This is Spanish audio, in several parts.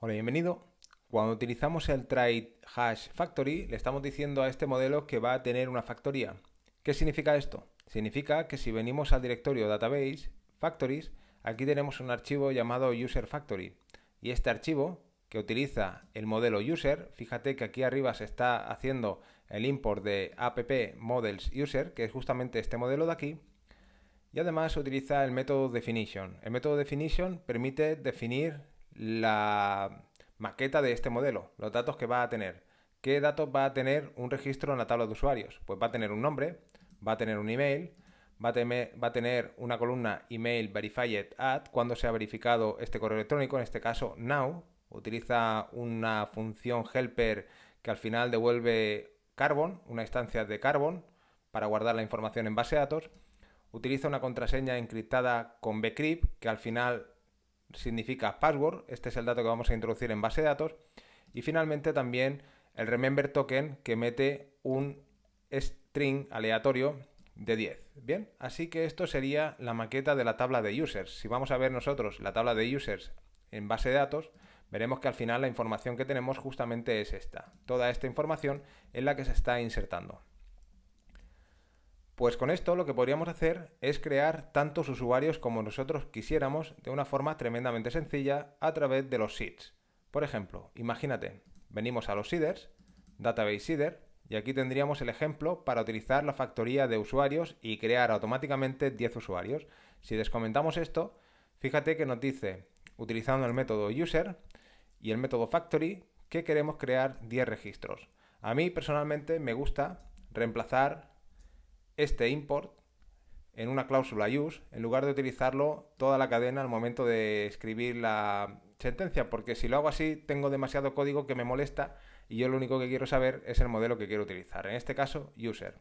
Hola, bienvenido. Cuando utilizamos el trade hash factory, le estamos diciendo a este modelo que va a tener una factoría. ¿Qué significa esto? Significa que si venimos al directorio database factories, aquí tenemos un archivo llamado user factory. Y este archivo que utiliza el modelo user, fíjate que aquí arriba se está haciendo el import de app models user, que es justamente este modelo de aquí, y además utiliza el método definition. El método definition permite definir la maqueta de este modelo, los datos que va a tener. ¿Qué datos va a tener un registro en la tabla de usuarios? Pues va a tener un nombre, va a tener un email, va a, va a tener una columna email verified at cuando se ha verificado este correo electrónico, en este caso now, utiliza una función helper que al final devuelve Carbon, una instancia de Carbon para guardar la información en base de datos. Utiliza una contraseña encriptada con bcrypt que al final significa password, este es el dato que vamos a introducir en base de datos, y finalmente también el remember token que mete un string aleatorio de 10. Bien, así que esto sería la maqueta de la tabla de users. Si vamos a ver nosotros la tabla de users en base de datos, veremos que al final la información que tenemos justamente es esta. Toda esta información es la que se está insertando. Pues con esto lo que podríamos hacer es crear tantos usuarios como nosotros quisiéramos de una forma tremendamente sencilla a través de los seeds. Por ejemplo, imagínate, venimos a los seeders, database seeder, y aquí tendríamos el ejemplo para utilizar la factoría de usuarios y crear automáticamente 10 usuarios. Si descomentamos esto, fíjate que nos dice, utilizando el método user y el método factory, que queremos crear 10 registros. A mí personalmente me gusta reemplazar este import en una cláusula use en lugar de utilizarlo toda la cadena al momento de escribir la sentencia, porque si lo hago así tengo demasiado código que me molesta y yo lo único que quiero saber es el modelo que quiero utilizar, en este caso user.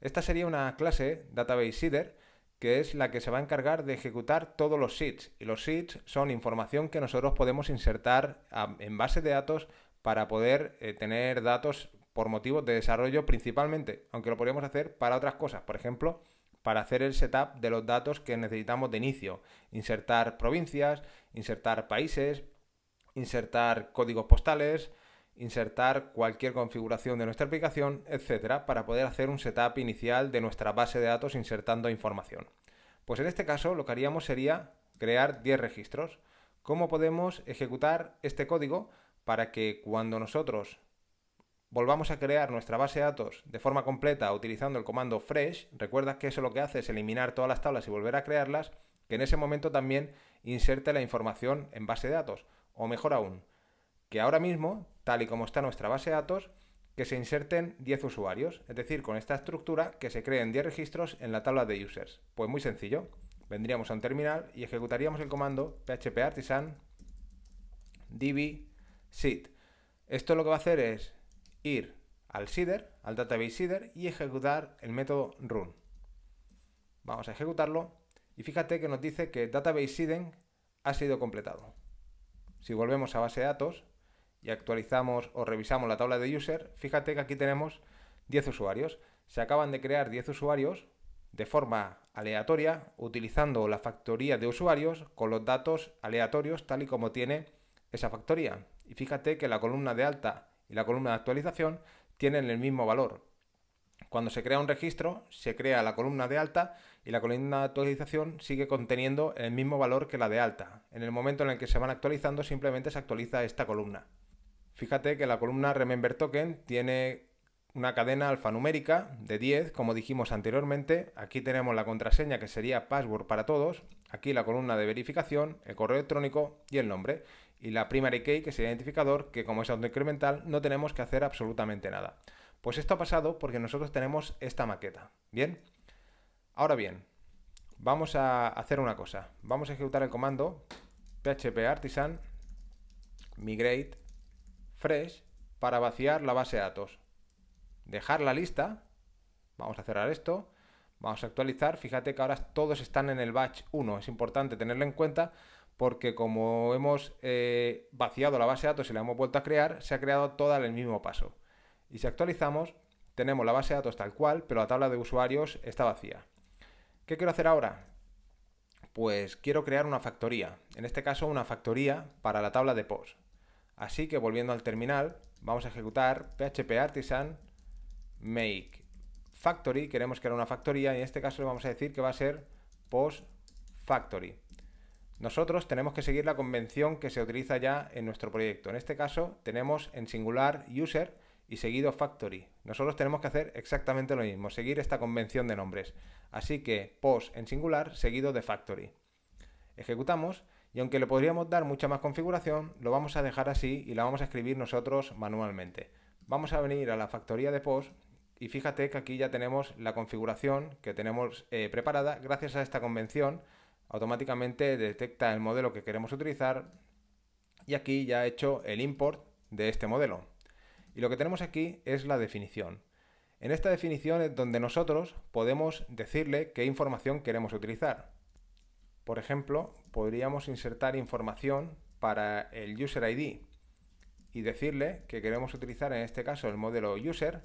Esta sería una clase database seeder que es la que se va a encargar de ejecutar todos los seeds y los seeds son información que nosotros podemos insertar en base de datos para poder eh, tener datos por motivos de desarrollo principalmente, aunque lo podríamos hacer para otras cosas, por ejemplo, para hacer el setup de los datos que necesitamos de inicio, insertar provincias, insertar países, insertar códigos postales, insertar cualquier configuración de nuestra aplicación, etcétera, para poder hacer un setup inicial de nuestra base de datos insertando información. Pues en este caso lo que haríamos sería crear 10 registros. ¿Cómo podemos ejecutar este código para que cuando nosotros volvamos a crear nuestra base de datos de forma completa utilizando el comando fresh, recuerda que eso lo que hace es eliminar todas las tablas y volver a crearlas, que en ese momento también inserte la información en base de datos. O mejor aún, que ahora mismo, tal y como está nuestra base de datos, que se inserten 10 usuarios, es decir, con esta estructura que se creen 10 registros en la tabla de users. Pues muy sencillo, vendríamos a un terminal y ejecutaríamos el comando php artisan db seed. Esto lo que va a hacer es ir al seeder, al database seeder y ejecutar el método run. Vamos a ejecutarlo y fíjate que nos dice que database seeding ha sido completado. Si volvemos a base de datos y actualizamos o revisamos la tabla de user, fíjate que aquí tenemos 10 usuarios. Se acaban de crear 10 usuarios de forma aleatoria utilizando la factoría de usuarios con los datos aleatorios tal y como tiene esa factoría. Y fíjate que la columna de alta y la columna de actualización tienen el mismo valor. Cuando se crea un registro, se crea la columna de alta y la columna de actualización sigue conteniendo el mismo valor que la de alta. En el momento en el que se van actualizando, simplemente se actualiza esta columna. Fíjate que la columna Remember Token tiene una cadena alfanumérica de 10, como dijimos anteriormente. Aquí tenemos la contraseña que sería password para todos, aquí la columna de verificación, el correo electrónico y el nombre y la primary key, que es el identificador, que como es autoincremental no tenemos que hacer absolutamente nada. Pues esto ha pasado porque nosotros tenemos esta maqueta. Bien, ahora bien, vamos a hacer una cosa. Vamos a ejecutar el comando php artisan migrate fresh para vaciar la base de datos. Dejar la lista. Vamos a cerrar esto. Vamos a actualizar. Fíjate que ahora todos están en el batch 1. Es importante tenerlo en cuenta porque como hemos eh, vaciado la base de datos y la hemos vuelto a crear, se ha creado toda en el mismo paso. Y si actualizamos, tenemos la base de datos tal cual, pero la tabla de usuarios está vacía. ¿Qué quiero hacer ahora? Pues quiero crear una factoría, en este caso una factoría para la tabla de post. Así que volviendo al terminal, vamos a ejecutar php artisan make factory, queremos crear una factoría y en este caso le vamos a decir que va a ser post factory. Nosotros tenemos que seguir la convención que se utiliza ya en nuestro proyecto. En este caso tenemos en singular user y seguido factory. Nosotros tenemos que hacer exactamente lo mismo, seguir esta convención de nombres. Así que post en singular seguido de factory. Ejecutamos y aunque le podríamos dar mucha más configuración, lo vamos a dejar así y la vamos a escribir nosotros manualmente. Vamos a venir a la factoría de post y fíjate que aquí ya tenemos la configuración que tenemos eh, preparada gracias a esta convención automáticamente detecta el modelo que queremos utilizar y aquí ya he hecho el import de este modelo. Y lo que tenemos aquí es la definición. En esta definición es donde nosotros podemos decirle qué información queremos utilizar. Por ejemplo, podríamos insertar información para el user ID y decirle que queremos utilizar en este caso el modelo user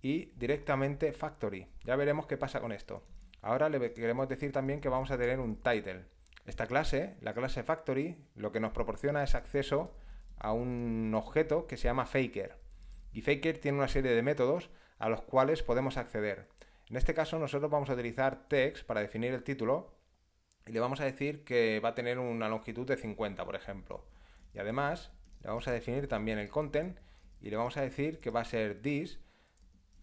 y directamente factory. Ya veremos qué pasa con esto. Ahora le queremos decir también que vamos a tener un title. Esta clase, la clase Factory, lo que nos proporciona es acceso a un objeto que se llama Faker. Y Faker tiene una serie de métodos a los cuales podemos acceder. En este caso nosotros vamos a utilizar text para definir el título y le vamos a decir que va a tener una longitud de 50, por ejemplo. Y además le vamos a definir también el content y le vamos a decir que va a ser this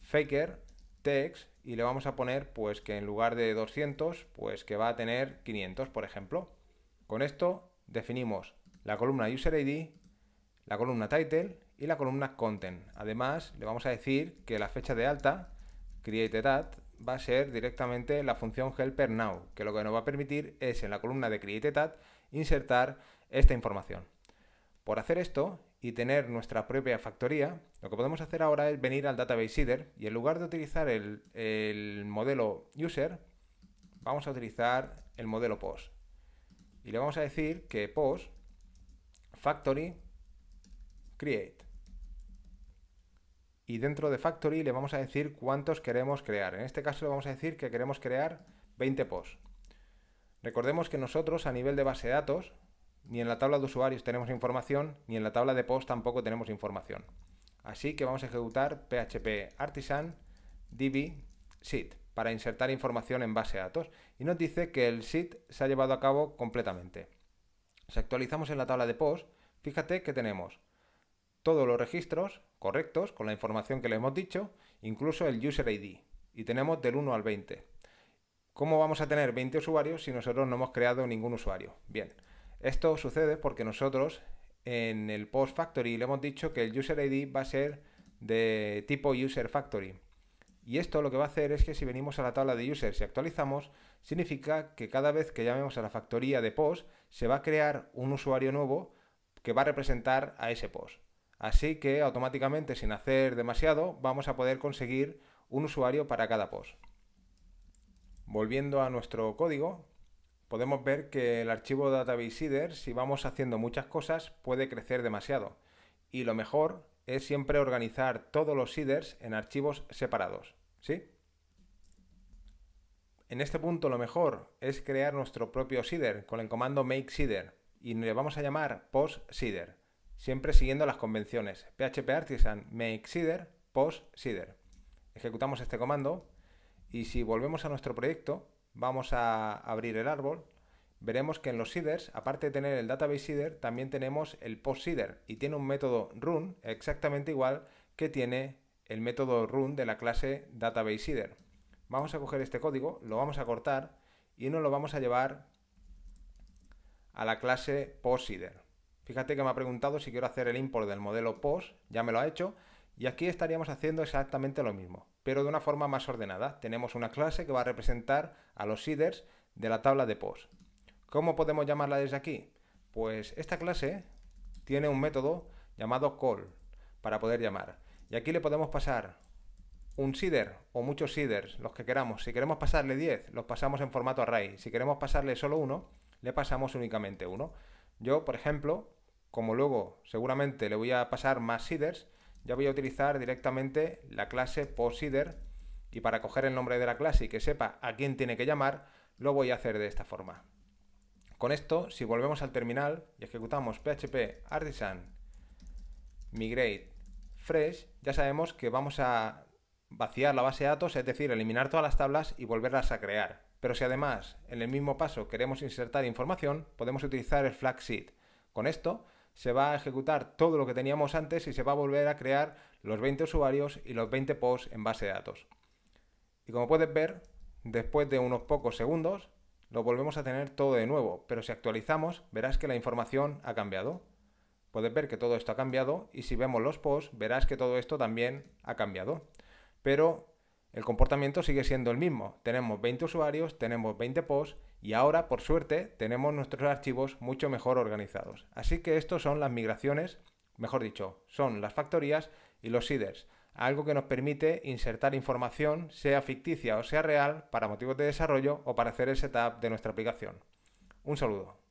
faker text y le vamos a poner pues que en lugar de 200, pues que va a tener 500, por ejemplo. Con esto definimos la columna User ID, la columna Title y la columna Content. Además, le vamos a decir que la fecha de alta, CreateDAT, va a ser directamente la función Helper Now, que lo que nos va a permitir es en la columna de CreateDAT insertar esta información. Por hacer esto, y tener nuestra propia factoría, lo que podemos hacer ahora es venir al Database header y en lugar de utilizar el, el, modelo User, vamos a utilizar el modelo Post. Y le vamos a decir que Post Factory Create. Y dentro de Factory le vamos a decir cuántos queremos crear. En este caso le vamos a decir que queremos crear 20 posts. Recordemos que nosotros a nivel de base de datos ni en la tabla de usuarios tenemos información, ni en la tabla de post tampoco tenemos información. Así que vamos a ejecutar php artisan db sit para insertar información en base de datos y nos dice que el sit se ha llevado a cabo completamente. Si actualizamos en la tabla de post, fíjate que tenemos todos los registros correctos con la información que le hemos dicho, incluso el user ID y tenemos del 1 al 20. ¿Cómo vamos a tener 20 usuarios si nosotros no hemos creado ningún usuario? Bien, esto sucede porque nosotros en el post factory le hemos dicho que el user ID va a ser de tipo user factory. Y esto lo que va a hacer es que si venimos a la tabla de users y actualizamos, significa que cada vez que llamemos a la factoría de post, se va a crear un usuario nuevo que va a representar a ese post. Así que automáticamente, sin hacer demasiado, vamos a poder conseguir un usuario para cada post. Volviendo a nuestro código, podemos ver que el archivo Database Seeder, si vamos haciendo muchas cosas, puede crecer demasiado. Y lo mejor es siempre organizar todos los seeders en archivos separados, ¿sí? En este punto lo mejor es crear nuestro propio seeder con el comando make seeder y le vamos a llamar post seeder, siempre siguiendo las convenciones PHP artisan make seeder post seeder. Ejecutamos este comando y si volvemos a nuestro proyecto vamos a abrir el árbol, veremos que en los seeders, aparte de tener el database seeder, también tenemos el post seeder y tiene un método run exactamente igual que tiene el método run de la clase database seeder. Vamos a coger este código, lo vamos a cortar y nos lo vamos a llevar a la clase post seeder. Fíjate que me ha preguntado si quiero hacer el import del modelo post, ya me lo ha hecho, y aquí estaríamos haciendo exactamente lo mismo, pero de una forma más ordenada. Tenemos una clase que va a representar a los seeders de la tabla de POS. ¿Cómo podemos llamarla desde aquí? Pues esta clase tiene un método llamado call para poder llamar. Y aquí le podemos pasar un seeder o muchos seeders, los que queramos. Si queremos pasarle 10, los pasamos en formato array. Si queremos pasarle solo uno, le pasamos únicamente uno. Yo, por ejemplo, como luego seguramente le voy a pasar más seeders, ya voy a utilizar directamente la clase posider y para coger el nombre de la clase y que sepa a quién tiene que llamar, lo voy a hacer de esta forma. Con esto, si volvemos al terminal y ejecutamos php artisan migrate fresh, ya sabemos que vamos a vaciar la base de datos, es decir, eliminar todas las tablas y volverlas a crear. Pero si además en el mismo paso queremos insertar información, podemos utilizar el flag sheet. Con esto se va a ejecutar todo lo que teníamos antes y se va a volver a crear los 20 usuarios y los 20 posts en base de datos. Y como puedes ver, después de unos pocos segundos, lo volvemos a tener todo de nuevo, pero si actualizamos, verás que la información ha cambiado. Puedes ver que todo esto ha cambiado y si vemos los posts, verás que todo esto también ha cambiado. Pero el comportamiento sigue siendo el mismo. Tenemos 20 usuarios, tenemos 20 posts y ahora, por suerte, tenemos nuestros archivos mucho mejor organizados. Así que estos son las migraciones, mejor dicho, son las factorías y los seeders, algo que nos permite insertar información, sea ficticia o sea real, para motivos de desarrollo o para hacer el setup de nuestra aplicación. Un saludo.